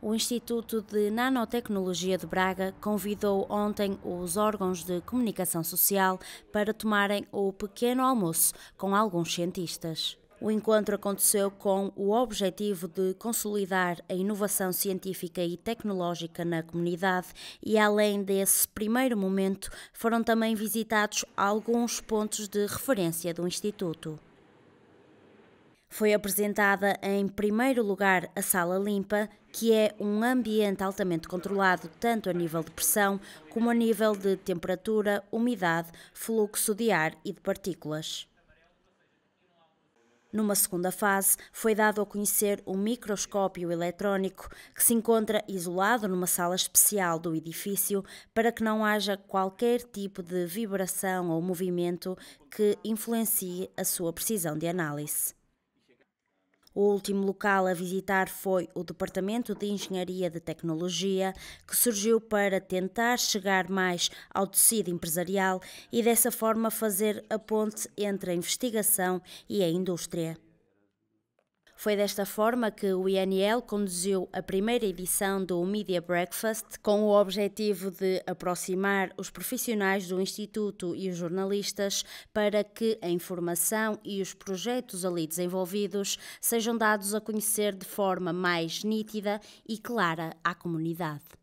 O Instituto de Nanotecnologia de Braga convidou ontem os órgãos de comunicação social para tomarem o pequeno almoço com alguns cientistas. O encontro aconteceu com o objetivo de consolidar a inovação científica e tecnológica na comunidade e, além desse primeiro momento, foram também visitados alguns pontos de referência do Instituto. Foi apresentada em primeiro lugar a Sala Limpa, que é um ambiente altamente controlado tanto a nível de pressão como a nível de temperatura, umidade, fluxo de ar e de partículas. Numa segunda fase, foi dado a conhecer o microscópio eletrónico que se encontra isolado numa sala especial do edifício para que não haja qualquer tipo de vibração ou movimento que influencie a sua precisão de análise. O último local a visitar foi o Departamento de Engenharia de Tecnologia, que surgiu para tentar chegar mais ao tecido empresarial e dessa forma fazer a ponte entre a investigação e a indústria. Foi desta forma que o INL conduziu a primeira edição do Media Breakfast, com o objetivo de aproximar os profissionais do Instituto e os jornalistas para que a informação e os projetos ali desenvolvidos sejam dados a conhecer de forma mais nítida e clara à comunidade.